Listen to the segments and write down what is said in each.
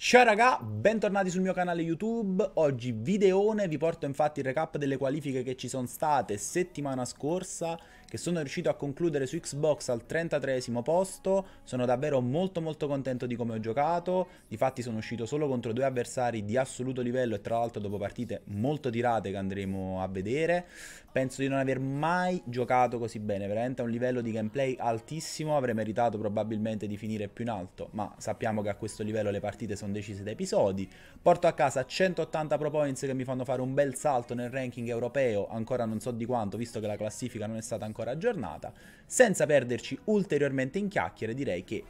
Ciao raga, bentornati sul mio canale YouTube, oggi videone, vi porto infatti il recap delle qualifiche che ci sono state settimana scorsa che sono riuscito a concludere su Xbox al 33 posto, sono davvero molto molto contento di come ho giocato, difatti sono uscito solo contro due avversari di assoluto livello e tra l'altro dopo partite molto tirate che andremo a vedere, penso di non aver mai giocato così bene, veramente a un livello di gameplay altissimo, avrei meritato probabilmente di finire più in alto, ma sappiamo che a questo livello le partite sono decise da episodi, porto a casa 180 pro points che mi fanno fare un bel salto nel ranking europeo, ancora non so di quanto visto che la classifica non è stata ancora ancora aggiornata. Senza perderci ulteriormente in chiacchiere direi che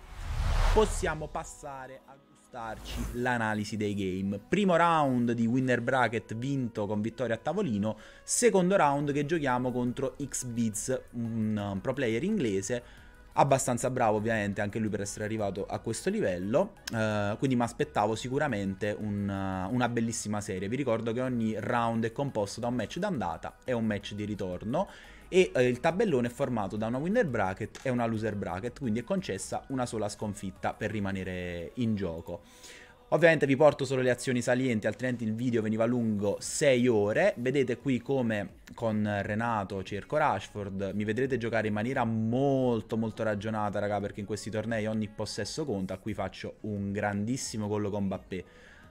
possiamo passare a gustarci l'analisi dei game. Primo round di Winner Bracket vinto con vittoria a tavolino, secondo round che giochiamo contro XBiz, un um, pro player inglese abbastanza bravo ovviamente anche lui per essere arrivato a questo livello, eh, quindi mi aspettavo sicuramente un, uh, una bellissima serie. Vi ricordo che ogni round è composto da un match d'andata e un match di ritorno e eh, il tabellone è formato da una winner bracket e una loser bracket, quindi è concessa una sola sconfitta per rimanere in gioco. Ovviamente vi porto solo le azioni salienti, altrimenti il video veniva lungo 6 ore. Vedete qui come con Renato cerco Rashford mi vedrete giocare in maniera molto molto ragionata, raga, perché in questi tornei ogni possesso conta. Qui faccio un grandissimo gol con Bappé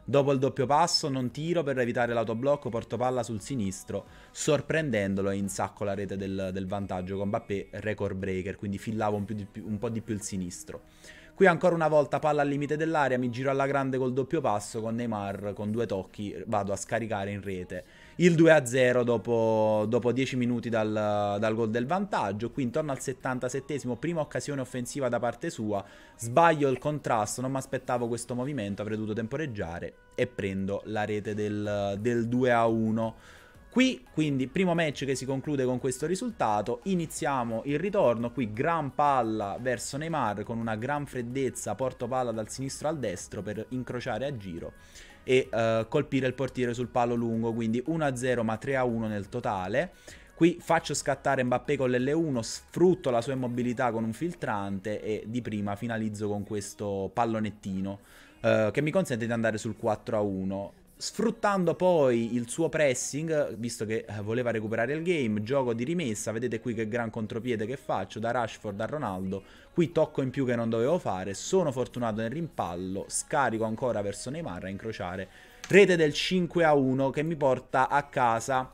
Dopo il doppio passo non tiro per evitare l'autoblocco, porto palla sul sinistro, sorprendendolo e insacco la rete del, del vantaggio con Mbappé, record breaker, quindi fillavo un, più di, un po' di più il sinistro. Qui ancora una volta palla al limite dell'area, mi giro alla grande col doppio passo con Neymar, con due tocchi vado a scaricare in rete. Il 2-0 dopo, dopo, 10 minuti dal, dal gol del vantaggio, qui intorno al 77 esimo prima occasione offensiva da parte sua, sbaglio il contrasto, non mi aspettavo questo movimento, avrei dovuto temporeggiare e prendo la rete del, del 2-1. Qui quindi primo match che si conclude con questo risultato, iniziamo il ritorno, qui gran palla verso Neymar con una gran freddezza, porto palla dal sinistro al destro per incrociare a giro e uh, colpire il portiere sul palo lungo, quindi 1-0 ma 3-1 nel totale. Qui faccio scattare Mbappé con l'L1, sfrutto la sua immobilità con un filtrante e di prima finalizzo con questo pallonettino uh, che mi consente di andare sul 4-1 sfruttando poi il suo pressing, visto che eh, voleva recuperare il game, gioco di rimessa, vedete qui che gran contropiede che faccio, da Rashford a Ronaldo, qui tocco in più che non dovevo fare, sono fortunato nel rimpallo, scarico ancora verso Neymar a incrociare, rete del 5 a 1 che mi porta a casa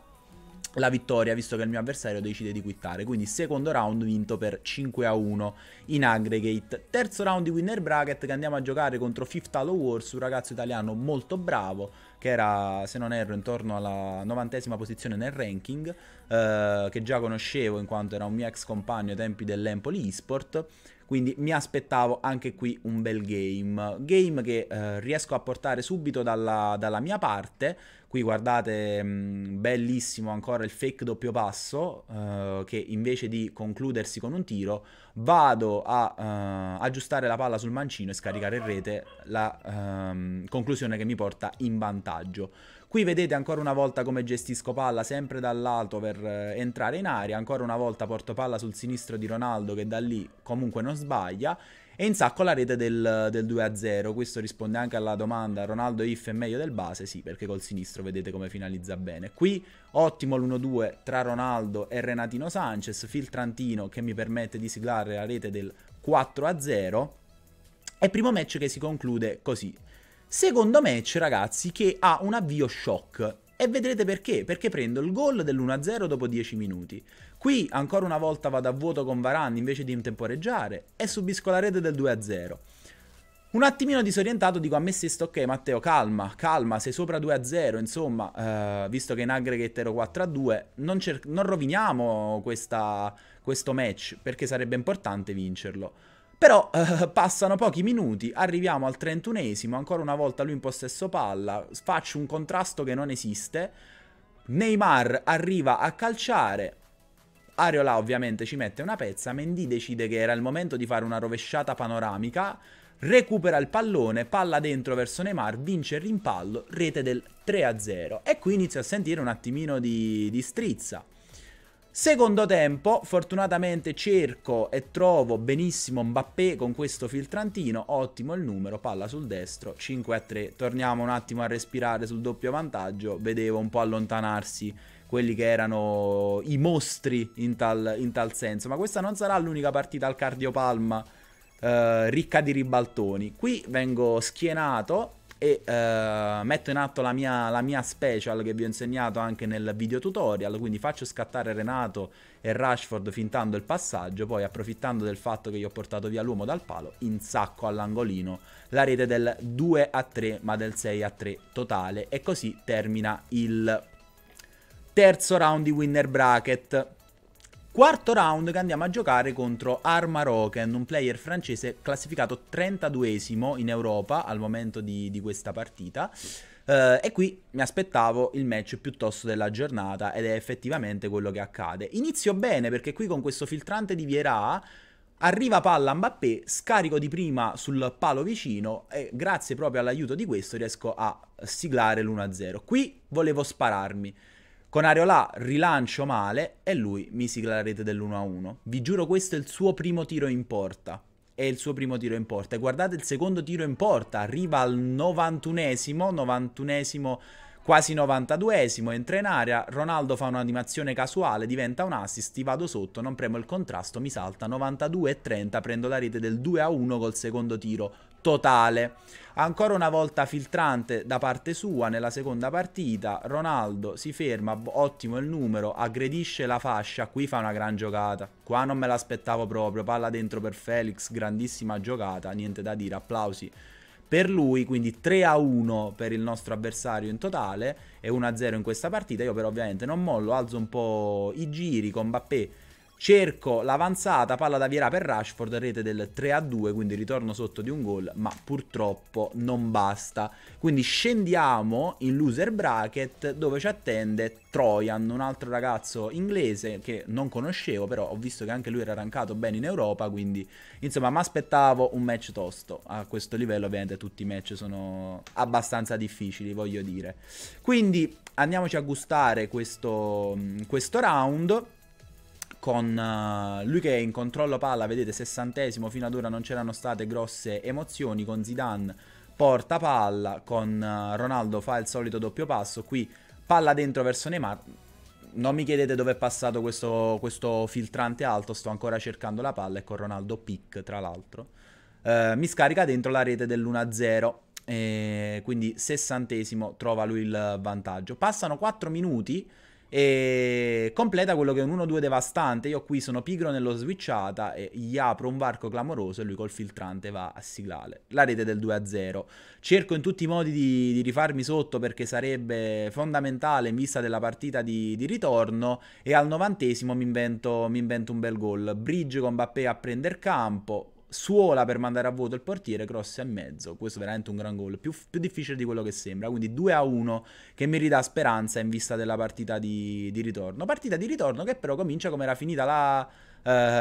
Esatto. la vittoria visto che il mio avversario decide di quittare quindi secondo round vinto per 5 a 1 in aggregate terzo round di winner bracket che andiamo a giocare contro Fifth Halo Wars un ragazzo italiano molto bravo che era se non erro intorno alla novantesima posizione nel ranking eh, che già conoscevo in quanto era un mio ex compagno ai tempi dell'Empoli eSport quindi mi aspettavo anche qui un bel game, game che eh, riesco a portare subito dalla, dalla mia parte, qui guardate mm, bellissimo ancora il fake doppio passo eh, che invece di concludersi con un tiro vado a eh, aggiustare la palla sul mancino e scaricare in rete la ehm, conclusione che mi porta in vantaggio. Qui vedete ancora una volta come gestisco palla sempre dall'alto per eh, entrare in aria, ancora una volta porto palla sul sinistro di Ronaldo che da lì comunque non sbaglia e insacco la rete del, del 2-0, questo risponde anche alla domanda Ronaldo if è meglio del base, sì perché col sinistro vedete come finalizza bene. Qui ottimo l'1-2 tra Ronaldo e Renatino Sanchez, filtrantino che mi permette di siglare la rete del 4-0 e primo match che si conclude così. Secondo match, ragazzi, che ha un avvio shock. E vedrete perché, perché prendo il gol dell'1-0 dopo 10 minuti. Qui ancora una volta vado a vuoto con Varane invece di intemporeggiare e subisco la rete del 2-0. Un attimino disorientato dico a me stesso, ok Matteo calma, calma, sei sopra 2-0, insomma, eh, visto che in aggregate ero 4-2, non, non, roviniamo questa, questo match perché sarebbe importante vincerlo. Però eh, passano pochi minuti, arriviamo al 31esimo, ancora una volta lui in possesso palla, faccio un contrasto che non esiste. Neymar arriva a calciare, Ariola ovviamente ci mette una pezza, Mendy decide che era il momento di fare una rovesciata panoramica, recupera il pallone, palla dentro verso Neymar, vince il rimpallo, rete del 3-0. E qui inizio a sentire un attimino di, di strizza. Secondo tempo, fortunatamente cerco e trovo benissimo Mbappé con questo filtrantino, ottimo il numero, palla sul destro, 5 a 3. Torniamo un attimo a respirare sul doppio vantaggio, vedevo un po' allontanarsi quelli che erano i mostri in tal, in tal senso, ma questa non sarà l'unica partita al cardiopalma eh, ricca di ribaltoni. Qui vengo schienato e uh, metto in atto la mia, la mia, special che vi ho insegnato anche nel video tutorial, quindi faccio scattare Renato e Rashford fintando il passaggio, poi approfittando del fatto che gli ho portato via l'uomo dal palo, insacco all'angolino la rete del 2 a 3 ma del 6 a 3 totale e così termina il terzo round di winner bracket. Quarto round che andiamo a giocare contro Arma Roken, un player francese classificato 32esimo in Europa al momento di, di questa partita. Uh, e qui mi aspettavo il match piuttosto della giornata ed è effettivamente quello che accade. Inizio bene perché qui con questo filtrante di Vierà arriva palla a Mbappé, scarico di prima sul palo vicino e grazie proprio all'aiuto di questo riesco a siglare l'1-0. Qui volevo spararmi. Con Ario là rilancio male e lui mi sigla la rete dell'1-1. Vi giuro questo è il suo primo tiro in porta. È il suo primo tiro in porta. E guardate il secondo tiro in porta, arriva al 91esimo, 91esimo quasi 92esimo, entra in area, Ronaldo fa un'animazione casuale, diventa un assist, ti vado sotto, non premo il contrasto, mi salta 92 e 30, prendo la rete del 2 1 col secondo tiro totale. Ancora una volta filtrante da parte sua nella seconda partita, Ronaldo si ferma, ottimo il numero, aggredisce la fascia, qui fa una gran giocata. Qua non me l'aspettavo proprio, palla dentro per Felix, grandissima giocata, niente da dire, applausi per lui, quindi 3 a 1 per il nostro avversario in totale e 1 a 0 in questa partita. Io però ovviamente non mollo, alzo un po' i giri con Bappé Cerco l'avanzata, palla da Viera per Rashford, rete del 3-2, quindi ritorno sotto di un gol, ma purtroppo non basta. Quindi scendiamo in loser bracket dove ci attende Trojan, un altro ragazzo inglese che non conoscevo, però ho visto che anche lui era rankato bene in Europa, quindi insomma mi aspettavo un match tosto. A questo livello ovviamente tutti i match sono abbastanza difficili, voglio dire. Quindi andiamoci a gustare questo, mm, questo round con eh, lui che è in controllo palla, vedete, sessantesimo, fino ad ora non c'erano state grosse emozioni, con Zidane porta palla, con eh, Ronaldo fa il solito doppio passo, qui palla dentro verso Neymar, non mi chiedete dove è passato questo, questo, filtrante alto, sto ancora cercando la palla e con Ronaldo pick tra l'altro. Eh, mi scarica dentro la rete dell'1-0, eh, quindi sessantesimo trova lui il vantaggio. Passano 4 minuti, e completa quello che è un 1-2 devastante. Io qui sono pigro nello switchata e gli apro un varco clamoroso e lui col filtrante va a siglare la rete del 2-0. Cerco in tutti i modi di, di, rifarmi sotto perché sarebbe fondamentale in vista della partita di, di ritorno e al novantesimo mi invento, mi invento un bel gol. Bridge con Bappé a prendere campo, Suola per mandare a vuoto il portiere, cross e mezzo. Questo è veramente un gran gol, più, più, difficile di quello che sembra. Quindi 2 a 1 che mi ridà speranza in vista della partita di, di ritorno. Partita di ritorno che però comincia come era finita la,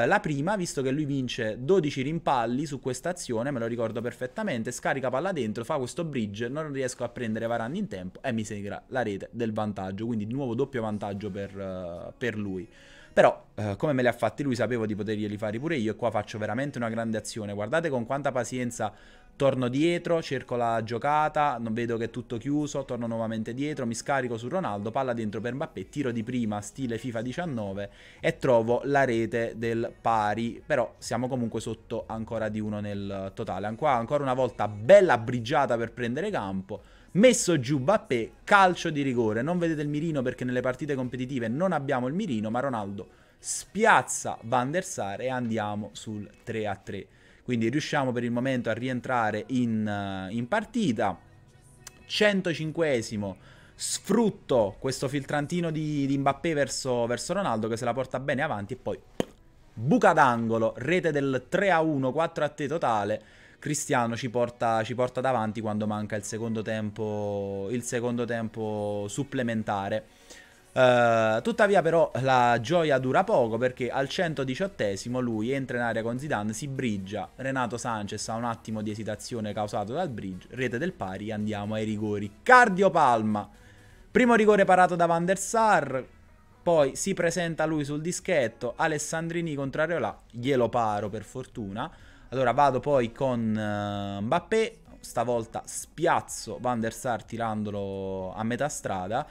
eh, la, prima, visto che lui vince 12 rimpalli su questa azione, me lo ricordo perfettamente. Scarica palla dentro, fa questo bridge, non riesco a prendere Varane in tempo e mi segra la rete del vantaggio. Quindi nuovo doppio vantaggio per, eh, per lui. Però, eh, come me li ha fatti lui, sapevo di poterglieli fare pure io e qua faccio veramente una grande azione. Guardate con quanta pazienza torno dietro, cerco la giocata, non vedo che è tutto chiuso, torno nuovamente dietro, mi scarico su Ronaldo, palla dentro per Mbappé, tiro di prima stile FIFA 19 e trovo la rete del pari, però siamo comunque sotto ancora di uno nel totale. Qua ancora una volta bella brigiata per prendere campo messo giù Bappé, calcio di rigore. Non vedete il mirino perché nelle partite competitive non abbiamo il mirino, ma Ronaldo spiazza Van der Sar e andiamo sul 3-3. Quindi riusciamo per il momento a rientrare in, eh, in partita. 105esimo sfrutto questo filtrantino di, di Mbappé verso, verso, Ronaldo che se la porta bene avanti e poi buca d'angolo, rete del 3 a 1, 4 a 3 totale Cristiano ci porta, ci porta davanti quando manca il secondo tempo, il secondo tempo supplementare. Uh, tuttavia però la gioia dura poco perché al 118 lui entra in area con Zidane, si briggia, Renato Sanchez ha un attimo di esitazione causato dal bridge, rete del pari, andiamo ai rigori. Cardio Palma, primo rigore parato da Van der Sar, poi si presenta lui sul dischetto, Alessandrini contrario là, glielo paro per fortuna. Allora vado poi con uh, Mbappé, stavolta spiazzo Van der Sar tirandolo a metà strada.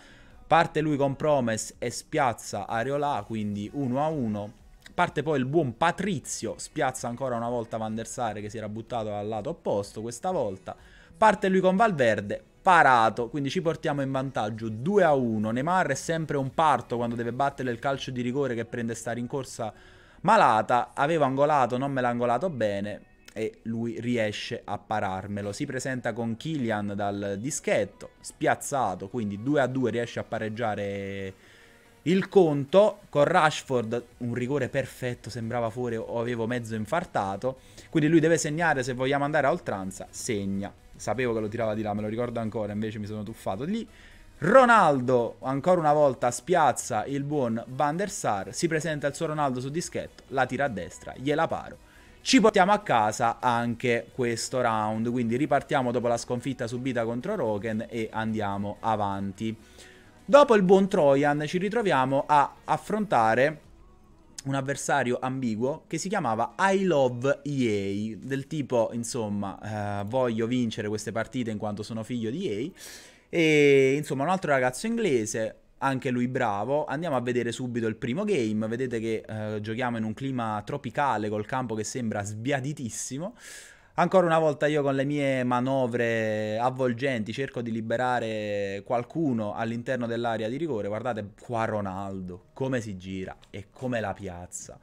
Parte lui con Promes e spiazza Ariola, quindi 1 a 1. Parte poi il buon Patrizio, spiazza ancora una volta Van der Sar che si era buttato al lato opposto questa volta. Parte lui con Valverde, parato, quindi ci portiamo in vantaggio 2 a 1. Neymar è sempre un parto quando deve battere il calcio di rigore che prende stare in corsa Malata avevo angolato, non me l'ha angolato bene e lui riesce a pararmelo. Si presenta con Killian dal dischetto, spiazzato, quindi 2 a 2 riesce a pareggiare il conto con Rashford, un rigore perfetto, sembrava fuori o avevo mezzo infartato, quindi lui deve segnare se vogliamo andare a oltranza, segna. Sapevo che lo tirava di là, me lo ricordo ancora, invece mi sono tuffato lì. Ronaldo, ancora una volta, spiazza il buon Van der Sar, si presenta il suo Ronaldo su dischetto, la tira a destra, gliela paro. Ci portiamo a casa anche questo round, quindi ripartiamo dopo la sconfitta subita contro Roken e andiamo avanti. Dopo il buon Trojan ci ritroviamo a affrontare un avversario ambiguo che si chiamava I Love EA, del tipo, insomma, eh, voglio vincere queste partite in quanto sono figlio di EA, e insomma, un altro ragazzo inglese, anche lui bravo. Andiamo a vedere subito il primo game. Vedete che eh, giochiamo in un clima tropicale col campo che sembra sbiaditissimo. Ancora una volta io con le mie manovre avvolgenti cerco di liberare qualcuno all'interno dell'area di rigore. Guardate qua Ronaldo, come si gira e come la piazza.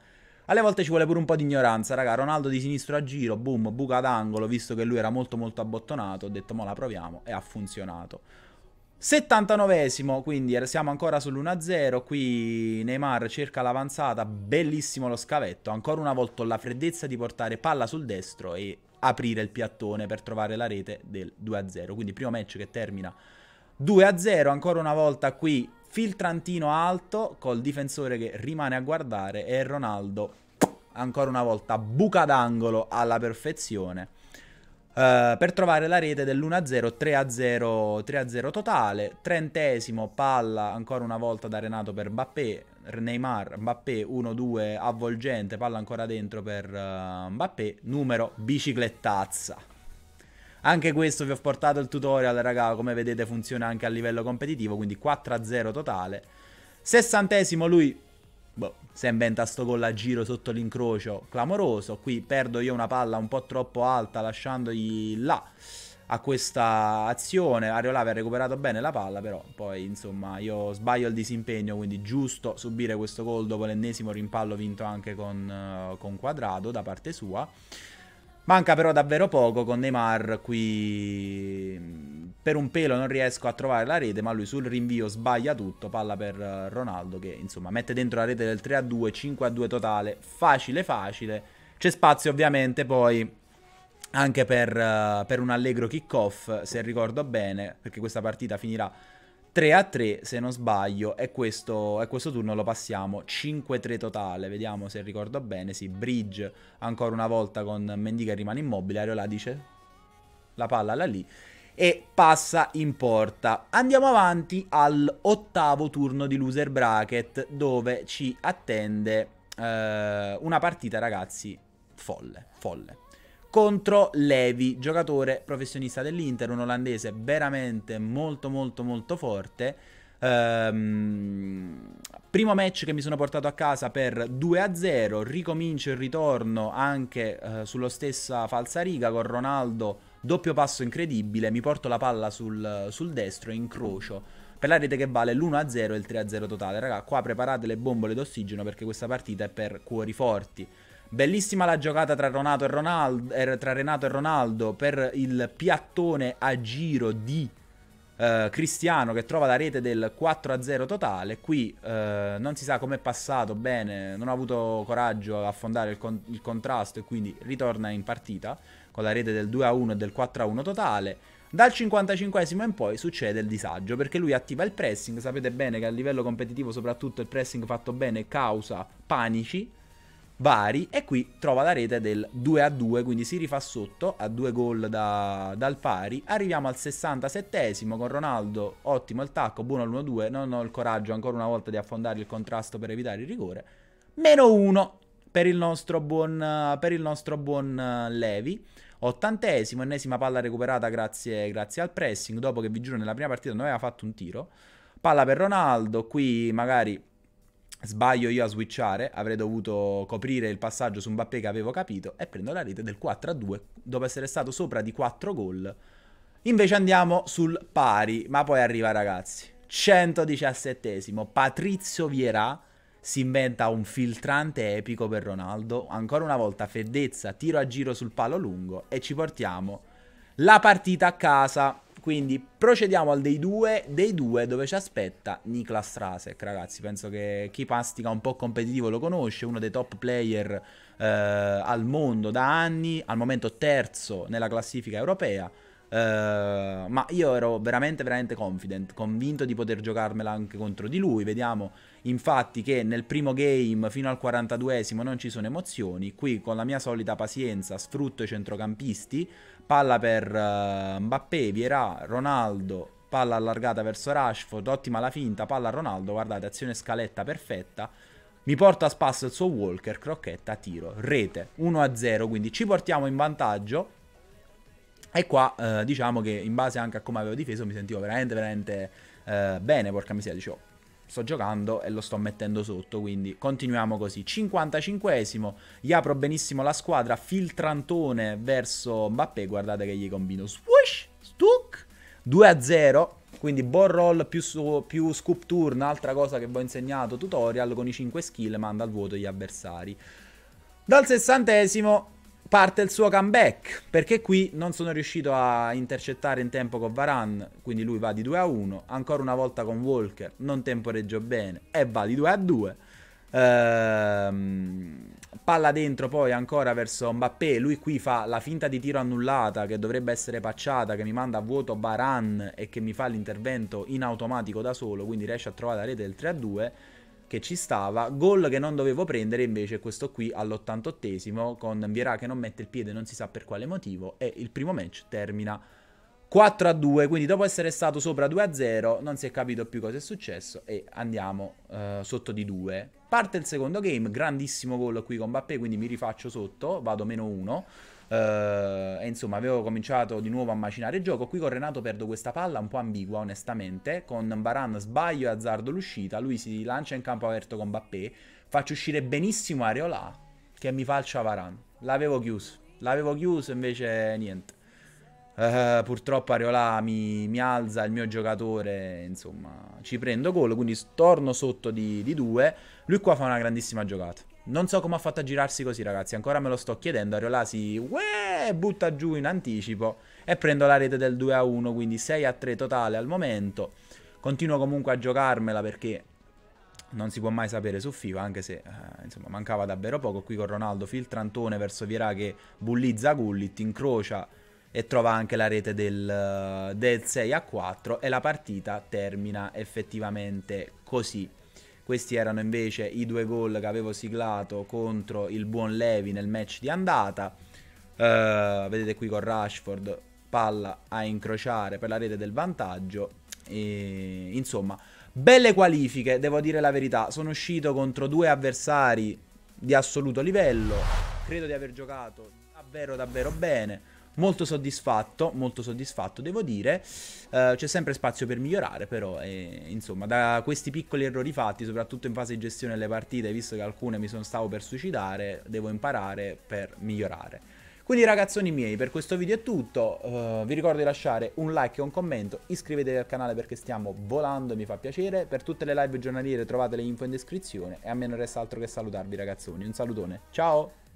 Alle volte ci vuole pure un po' di ignoranza, raga. Ronaldo di sinistra a giro, boom, buca d'angolo, visto che lui era molto molto abbottonato, ho detto ma la proviamo e ha funzionato. 79esimo, quindi er-, siamo ancora sull'1-0, qui Neymar cerca l'avanzata, bellissimo lo scavetto, ancora una volta ho la freddezza di portare palla sul destro e aprire il piattone per trovare la rete del 2-0, quindi primo match che termina 2-0, ancora una volta qui filtrantino alto col difensore che rimane a guardare e Ronaldo ancora una volta buca d'angolo alla perfezione eh, per trovare la rete dell'1-0, 3-0, 3-0 totale, trentesimo palla ancora una volta da Renato per Mbappé, Neymar, Mbappé 1-2 avvolgente, palla ancora dentro per uh, Mbappé, numero biciclettazza. Anche questo vi ho portato il tutorial, raga, come vedete funziona anche a livello competitivo, quindi 4-0 totale. Sessantesimo lui, boh, se inventa sto gol a giro sotto l'incrocio, clamoroso. Qui perdo io una palla un po' troppo alta lasciandogli là a questa azione. Ariolave ha recuperato bene la palla, però poi insomma io sbaglio il disimpegno, quindi giusto subire questo gol dopo l'ennesimo rimpallo vinto anche con, uh, con Quadrado da parte sua. Manca però davvero poco con Neymar qui per un pelo non riesco a trovare la rete, ma lui sul rinvio sbaglia tutto, palla per eh, Ronaldo che insomma mette dentro la rete del 3 2, 5 2 totale, facile facile. C'è spazio ovviamente poi anche per, eh, per un allegro kick off, se ricordo bene, perché questa partita finirà 3 a 3 se non sbaglio e questo, e questo turno lo passiamo 5-3 totale, vediamo se ricordo bene, sì, Bridge ancora una volta con mendica che rimane immobile, Areola dice la palla là lì e passa in porta. Andiamo avanti all'ottavo turno di loser bracket dove ci attende eh, una partita ragazzi folle, folle contro Levi, giocatore professionista dell'Inter, un olandese veramente molto molto molto forte. Ehm, primo match che mi sono portato a casa per 2-0, ricomincio il ritorno anche eh, sulla stessa falsa riga con Ronaldo, doppio passo incredibile, mi porto la palla sul, sul destro e incrocio per la rete che vale l'1-0 e il 3-0 totale. Raga, qua preparate le bombole d'ossigeno perché questa partita è per cuori forti. Bellissima la giocata tra, Ronaldo, er, tra Renato e Ronaldo per il piattone a giro di Uh, Cristiano che trova la rete del 4-0 totale. Qui uh, non si sa com'è passato bene, non ha avuto coraggio a affondare il, con- il, contrasto e quindi ritorna in partita con la rete del 2-1 e del 4-1 totale. Dal 55 in poi succede il disagio perché lui attiva il pressing. Sapete bene che a livello competitivo, soprattutto il pressing fatto bene causa panici vari e qui trova la rete del 2 a 2 quindi si rifà sotto a due gol da, dal pari arriviamo al 67 con Ronaldo ottimo il tacco buono all'1-2 non ho il coraggio ancora una volta di affondare il contrasto per evitare il rigore meno 1 per il nostro buon, per il nostro buon eh, Levi ottantesimo ennesima palla recuperata grazie, grazie al pressing dopo che vi giuro nella prima partita non aveva fatto un tiro palla per Ronaldo qui magari sbaglio io a switchare, avrei dovuto coprire il passaggio su Mbappé che avevo capito e prendo la rete del 4 a 2 dopo essere stato sopra di 4 gol. Invece andiamo sul pari, ma poi arriva ragazzi. 117esimo, Patrizio Vierà si inventa un filtrante epico per Ronaldo, ancora una volta freddezza, tiro a giro sul palo lungo e ci portiamo la partita a casa. Quindi procediamo al dei due, dei due dove ci aspetta Niklas Rasek, ragazzi, penso che chi pastica un po' competitivo lo conosce, uno dei top player eh, al mondo da anni, al momento terzo nella classifica europea, eh, ma io ero veramente, veramente confident, convinto di poter giocarmela anche contro di lui. Vediamo infatti che nel primo game fino al 42esimo non ci sono emozioni. Qui con la mia solita pazienza sfrutto i centrocampisti. Palla per uh, Mbappé, Vierà, Ronaldo, palla allargata verso Rashford, ottima la finta, palla a Ronaldo, guardate, azione scaletta perfetta. Mi porta a spasso il suo Walker, crocchetta, tiro, rete, 1-0, quindi ci portiamo in vantaggio e qua eh, diciamo che in base anche a come avevo difeso mi sentivo veramente veramente eh, bene, porca miseria, dicevo sto giocando e lo sto mettendo sotto, quindi continuiamo così. 55esimo, gli apro benissimo la squadra, filtrantone verso Mbappé, guardate che gli combino swoosh, stuc, 2 0, quindi ball roll più, su, più scoop turn, altra cosa che vi ho insegnato, tutorial con i 5 skill, manda al vuoto gli avversari. Dal sessantesimo parte il suo comeback perché qui non sono riuscito a intercettare in tempo con Varan quindi lui va di 2 a 1 ancora una volta con Walker non temporeggio bene e va di 2 a 2 ehm, palla dentro poi ancora verso Mbappé lui qui fa la finta di tiro annullata che dovrebbe essere pacciata che mi manda a vuoto Varan e che mi fa l'intervento in automatico da solo quindi riesce a trovare la rete del 3 a 2 che ci stava, gol che non dovevo prendere invece questo qui all'88esimo con Vierà che non mette il piede non si sa per quale motivo e il primo match termina 4 a 2, quindi dopo essere stato sopra 2 a 0 non si è capito più cosa è successo e andiamo eh, sotto di 2 Parte il secondo game, grandissimo gol qui con Mbappé, quindi mi rifaccio sotto, vado meno uno. Uh, e insomma, avevo cominciato di nuovo a macinare il gioco. Qui con Renato perdo questa palla un po' ambigua, onestamente. Con Baran sbaglio e azzardo l'uscita. Lui si lancia in campo aperto con Bappé. Faccio uscire benissimo Areola, che mi falcia Varan. L'avevo chiuso. L'avevo chiuso, invece niente. Uh, purtroppo Ariola mi, mi, alza il mio giocatore, insomma, ci prendo gol, quindi torno sotto di, di, due. Lui qua fa una grandissima giocata. Non so come ha fatto a girarsi così, ragazzi, ancora me lo sto chiedendo. Ariola si uè, butta giù in anticipo e prendo la rete del 2 a 1, quindi 6 a 3 totale al momento. Continuo comunque a giocarmela perché non si può mai sapere su FIFA, anche se eh, insomma, mancava davvero poco. Qui con Ronaldo filtrantone verso Vierà che bullizza Gullit, incrocia e trova anche la rete del, del 6 a 4 e la partita termina effettivamente così. Questi erano invece i due gol che avevo siglato contro il buon Levi nel match di andata. Uh, vedete qui con Rashford, palla a incrociare per la rete del vantaggio. E, insomma, belle qualifiche, devo dire la verità. Sono uscito contro due avversari di assoluto livello. Credo di aver giocato davvero davvero bene molto soddisfatto, molto soddisfatto devo dire. Uh, c'è sempre spazio per migliorare, però e, eh, insomma, da questi piccoli errori fatti, soprattutto in fase di gestione delle partite, visto che alcune mi sono stavo per suicidare, devo imparare per migliorare. Quindi ragazzoni miei, per questo video è tutto, uh, vi ricordo di lasciare un like e un commento, iscrivetevi al canale perché stiamo volando e mi fa piacere, per tutte le live giornaliere trovate le info in descrizione e a me non resta altro che salutarvi ragazzoni, un salutone, ciao!